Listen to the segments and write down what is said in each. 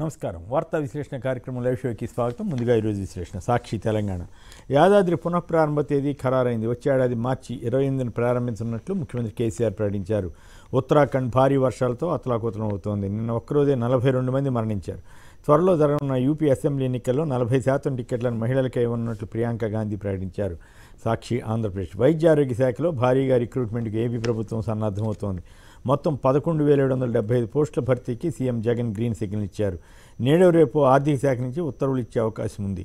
నమస్కారం వార్తా విశ్లేషణ కార్యక్రమం లైవ్ షోకి స్వాగతం ముందుగా ఈరోజు విశ్లేషణ సాక్షి తెలంగాణ యాదాద్రి పునఃప్రారంభ తేదీ ఖరారైంది వచ్చే ఏడాది మార్చి ఇరవై ఎనిమిదిని ప్రారంభించనున్నట్లు ముఖ్యమంత్రి కేసీఆర్ ప్రకటించారు ఉత్తరాఖండ్ భారీ వర్షాలతో అతలాకుతలం అవుతోంది నిన్న ఒక్కరోజే నలభై రెండు మంది మరణించారు త్వరలో జరగనున్న యూపీ అసెంబ్లీ ఎన్నికల్లో నలభై శాతం టికెట్లను మహిళలకే ఇవ్వనున్నట్లు ప్రియాంక గాంధీ ప్రకటించారు సాక్షి ఆంధ్రప్రదేశ్ వైద్య ఆరోగ్య శాఖలో భారీగా రిక్రూట్మెంట్కు ఏపీ ప్రభుత్వం సన్నద్ధమవుతోంది మొత్తం పదకొండు వేల ఏడు వందల డెబ్బై ఐదు పోస్టుల భర్తీకి సీఎం జగన్ గ్రీన్ సిగ్నల్ ఇచ్చారు నేడు రేపు ఆర్థిక శాఖ నుంచి ఉత్తర్వులు ఇచ్చే అవకాశం ఉంది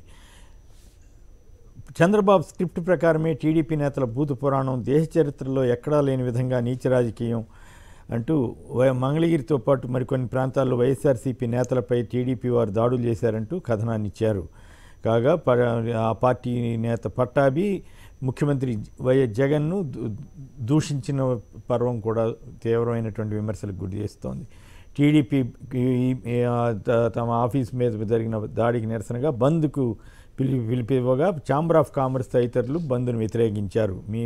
చంద్రబాబు స్క్రిప్ట్ ప్రకారమే టీడీపీ నేతల బూత్ పురాణం దేశ చరిత్రలో ఎక్కడా లేని విధంగా నీచ రాజకీయం అంటూ మంగళగిరితో పాటు మరికొన్ని ప్రాంతాల్లో వైఎస్ఆర్సీపీ నేతలపై టీడీపీ వారు దాడులు చేశారంటూ కథనాన్నిచ్చారు కాగా ఆ పార్టీ నేత పట్టాభి ముఖ్యమంత్రి వైఎస్ జగన్ను దూషించిన పర్వం కూడా తీవ్రమైనటువంటి విమర్శలకు గురి చేస్తోంది టీడీపీ తమ ఆఫీస్ మీద జరిగిన దాడికి నిరసనగా బంద్కు పిలి పిలిపివ్వగా ఛాంబర్ ఆఫ్ కామర్స్ తదితరులు బంద్ను వ్యతిరేకించారు మీ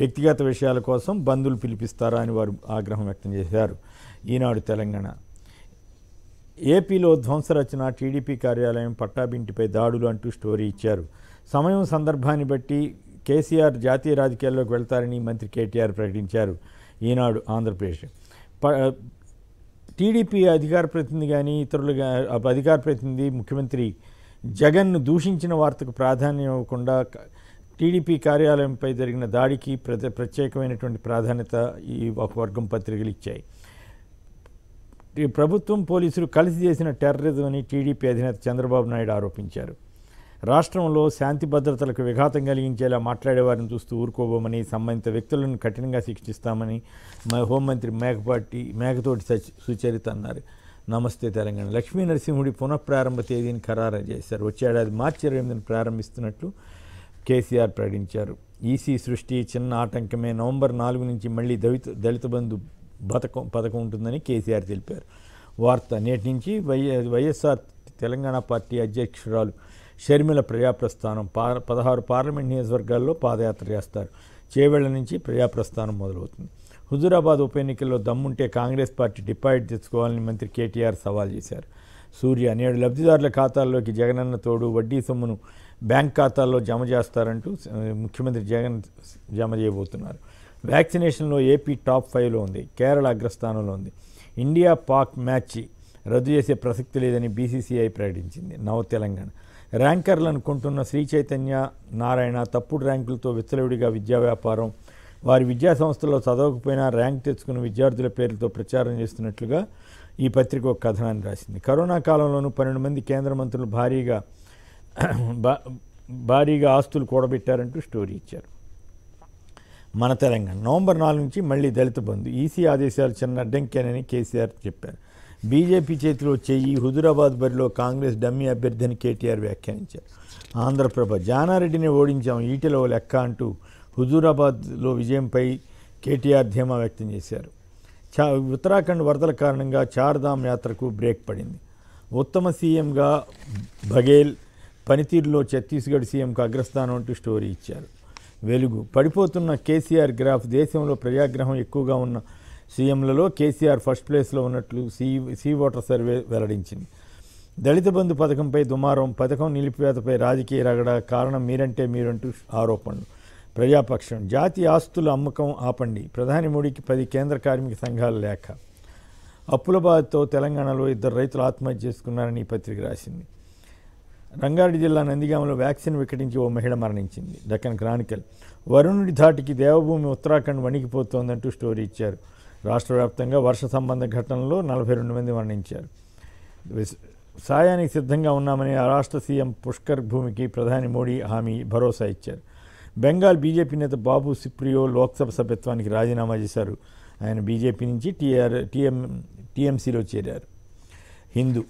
వ్యక్తిగత విషయాల కోసం బంధువులు పిలిపిస్తారా అని వారు ఆగ్రహం వ్యక్తం చేశారు ఈనాడు తెలంగాణ ఏపీలో ధ్వంసరచన టీడీపీ కార్యాలయం పట్టాబింటిపై దాడులు అంటూ స్టోరీ ఇచ్చారు సమయం సందర్భాన్ని బట్టి కేసీఆర్ జాతీయ రాజకీయాల్లోకి వెళ్తారని మంత్రి కేటీఆర్ ప్రకటించారు ఈనాడు ఆంధ్రప్రదేశ్ టీడీపీ అధికార ప్రతినిధి కానీ ఇతరులు అధికార ప్రతినిధి ముఖ్యమంత్రి జగన్ను దూషించిన వార్తకు ప్రాధాన్యం ఇవ్వకుండా టీడీపీ కార్యాలయంపై జరిగిన దాడికి ప్రతి ప్రత్యేకమైనటువంటి ప్రాధాన్యత ఈ ఒక వర్గం పత్రికలు ఇచ్చాయి ప్రభుత్వం పోలీసులు కలిసి చేసిన టెర్రరిజం అని టీడీపీ అధినేత చంద్రబాబు నాయుడు ఆరోపించారు రాష్ట్రంలో శాంతి భద్రతలకు విఘాతం కలిగించేలా మాట్లాడేవారిని చూస్తూ ఊరుకోబోమని సంబంధిత వ్యక్తులను కఠినంగా శిక్షిస్తామని హోంమంత్రి మేకపాటి మేకతోటి సుచరిత అన్నారు నమస్తే తెలంగాణ లక్ష్మీ నరసింహుడి పునఃప్రారంభ తేదీని ఖరారు చేశారు వచ్చే ఏడాది మార్చి ఇరవై ఎనిమిదిని ప్రారంభిస్తున్నట్లు కేసీఆర్ ప్రకటించారు ఈసీ సృష్టి చిన్న ఆటంకమే నవంబర్ నాలుగు నుంచి మళ్ళీ దళిత దళిత బంధు బతకం పథకం ఉంటుందని కేసీఆర్ తెలిపారు వార్త నేటి నుంచి వై వైఎస్ఆర్ తెలంగాణ పార్టీ అధ్యక్షురాలు షర్మిల ప్రజాప్రస్థానం పదహారు పార్లమెంట్ నియోజకవర్గాల్లో పాదయాత్ర చేస్తారు చేవేళ్ల నుంచి ప్రజాప్రస్థానం మొదలవుతుంది హుజూరాబాద్ ఉప ఎన్నికల్లో దమ్ముంటే కాంగ్రెస్ పార్టీ డిపాజిట్ తెచ్చుకోవాలని మంత్రి కేటీఆర్ సవాల్ చేశారు సూర్య నేడు లబ్ధిదారుల ఖాతాల్లోకి జగనన్న తోడు వడ్డీ సొమ్మును బ్యాంక్ ఖాతాల్లో జమ చేస్తారంటూ ముఖ్యమంత్రి జగన్ జమ చేయబోతున్నారు వ్యాక్సినేషన్లో ఏపీ టాప్ ఫైవ్లో ఉంది కేరళ అగ్రస్థానంలో ఉంది ఇండియా పాక్ మ్యాచ్ రద్దు చేసే ప్రసక్తి లేదని బీసీసీఐ ప్రకటించింది నవ తెలంగాణ ర్యాంకర్లు అనుకుంటున్న శ్రీ చైతన్య నారాయణ తప్పుడు ర్యాంకులతో విత్తలవిడిగా విద్యా వ్యాపారం వారి విద్యా సంస్థలో చదవకపోయినా ర్యాంక్ తెచ్చుకున్న విద్యార్థుల పేర్లతో ప్రచారం చేస్తున్నట్లుగా ఈ పత్రిక ఒక కథనాన్ని రాసింది కరోనా కాలంలోనూ పన్నెండు మంది కేంద్ర మంత్రులు భారీగా భారీగా ఆస్తులు కూడబెట్టారంటూ స్టోరీ ఇచ్చారు మన తెలంగాణ నవంబర్ నాలుగు నుంచి మళ్ళీ దళిత బంధు ఈసీ ఆదేశాలు చిన్న అడ్డంకేనని కేసీఆర్ చెప్పారు బీజేపీ చేతిలో చెయ్యి హుజురాబాద్ బరిలో కాంగ్రెస్ డమ్మీ అభ్యర్థిని కేటీఆర్ వ్యాఖ్యానించారు ఆంధ్రప్రభ జానారెడ్డిని ఓడించాం ఈటలో లెక్క అంటూ హుజూరాబాద్లో విజయంపై కేటీఆర్ ధీమా వ్యక్తం చేశారు చా ఉత్తరాఖండ్ వరదల కారణంగా చార్ధామ్ యాత్రకు బ్రేక్ పడింది ఉత్తమ సీఎంగా బఘేల్ పనితీరులో ఛత్తీస్గఢ్ సీఎంకు అగ్రస్థానం అంటూ స్టోరీ ఇచ్చారు వెలుగు పడిపోతున్న కేసీఆర్ గ్రాఫ్ దేశంలో ప్రజాగ్రహం ఎక్కువగా ఉన్న సీఎంలలో కేసీఆర్ ఫస్ట్ ప్లేస్లో ఉన్నట్లు సీ సీ ఓటర్ సర్వే వెల్లడించింది దళిత బంధు పథకంపై దుమారం పథకం నిలిపివేతపై రాజకీయ రగడ కారణం మీరంటే మీరంటూ ఆరోపణలు ప్రజాపక్షం జాతి ఆస్తుల అమ్మకం ఆపండి ప్రధాని మోడీకి పది కేంద్ర కార్మిక సంఘాల లేఖ అప్పుల బాధతో తెలంగాణలో ఇద్దరు రైతులు ఆత్మహత్య చేసుకున్నారని ఈ పత్రిక రాసింది రంగారెడ్డి జిల్లా నందిగామలో వ్యాక్సిన్ వికటించి ఓ మహిళ మరణించింది డెక్కన్ క్రానికల్ వరుణుడి ధాటికి దేవభూమి ఉత్తరాఖండ్ వణికిపోతోందంటూ స్టోరీ ఇచ్చారు రాష్ట్ర వ్యాప్తంగా వర్ష సంబంధ ఘటనలో నలభై రెండు మంది మరణించారు సాయానికి సిద్ధంగా ఉన్నామని ఆ రాష్ట్ర సీఎం పుష్కర్ భూమికి ప్రధాని మోడీ హామీ భరోసా ఇచ్చారు బెంగాల్ బీజేపీ నేత బాబు సిప్రియో లోక్సభ సభ్యత్వానికి రాజీనామా చేశారు ఆయన బీజేపీ నుంచి టీఆర్ టీఎం టీఎంసీలో చేరారు హిందూ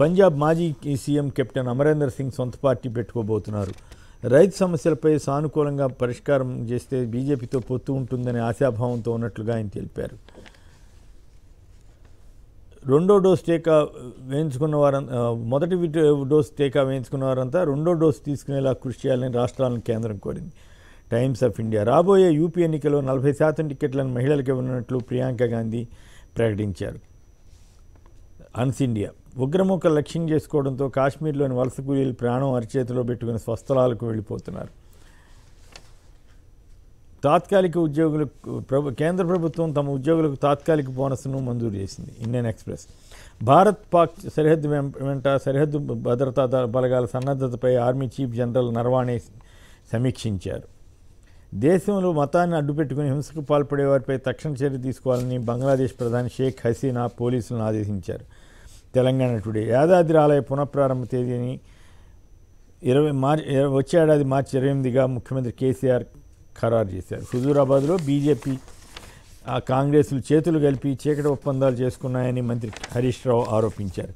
పంజాబ్ మాజీ సీఎం కెప్టెన్ అమరేందర్ సింగ్ సొంత పార్టీ పెట్టుకోబోతున్నారు రైతు సమస్యలపై సానుకూలంగా పరిష్కారం చేస్తే బీజేపీతో పొత్తు ఉంటుందనే ఆశాభావంతో ఉన్నట్లుగా ఆయన తెలిపారు రెండో డోస్ టీకా వేయించుకున్న వారం మొదటి డోస్ టీకా వేయించుకున్న వారంతా రెండో డోస్ తీసుకునేలా కృషి చేయాలని రాష్ట్రాలను కేంద్రం కోరింది టైమ్స్ ఆఫ్ ఇండియా రాబోయే యూపీ ఎన్నికలో నలభై శాతం టికెట్లను మహిళలకు ఇవ్వనున్నట్లు ప్రియాంక గాంధీ ప్రకటించారు అన్స్ ఇండియా ఉగ్రముఖ లక్ష్యం చేసుకోవడంతో కాశ్మీర్లోని వలస కూలీలు ప్రాణం అరిచేతిలో పెట్టుకుని స్వస్థలాలకు వెళ్ళిపోతున్నారు తాత్కాలిక ఉద్యోగులకు ప్రభు కేంద్ర ప్రభుత్వం తమ ఉద్యోగులకు తాత్కాలిక బోనస్ను మంజూరు చేసింది ఇండియన్ ఎక్స్ప్రెస్ భారత్ పాక్ సరిహద్దు వెంట సరిహద్దు భద్రతా బలగాల సన్నద్ధతపై ఆర్మీ చీఫ్ జనరల్ నర్వాణే సమీక్షించారు దేశంలో మతాన్ని అడ్డుపెట్టుకుని హింసకు పాల్పడే వారిపై తక్షణ చర్య తీసుకోవాలని బంగ్లాదేశ్ ప్రధాని షేక్ హసీనా పోలీసులను ఆదేశించారు తెలంగాణ టుడే యాదాద్రి ఆలయ పునఃప్రారంభ తేదీని ఇరవై మార్చ్ వచ్చే ఏడాది మార్చి ఇరవై ఎనిమిదిగా ముఖ్యమంత్రి కేసీఆర్ ఖరారు చేశారు హుజూరాబాద్లో బీజేపీ కాంగ్రెస్లు చేతులు కలిపి చీకటి ఒప్పందాలు చేసుకున్నాయని మంత్రి హరీష్ రావు ఆరోపించారు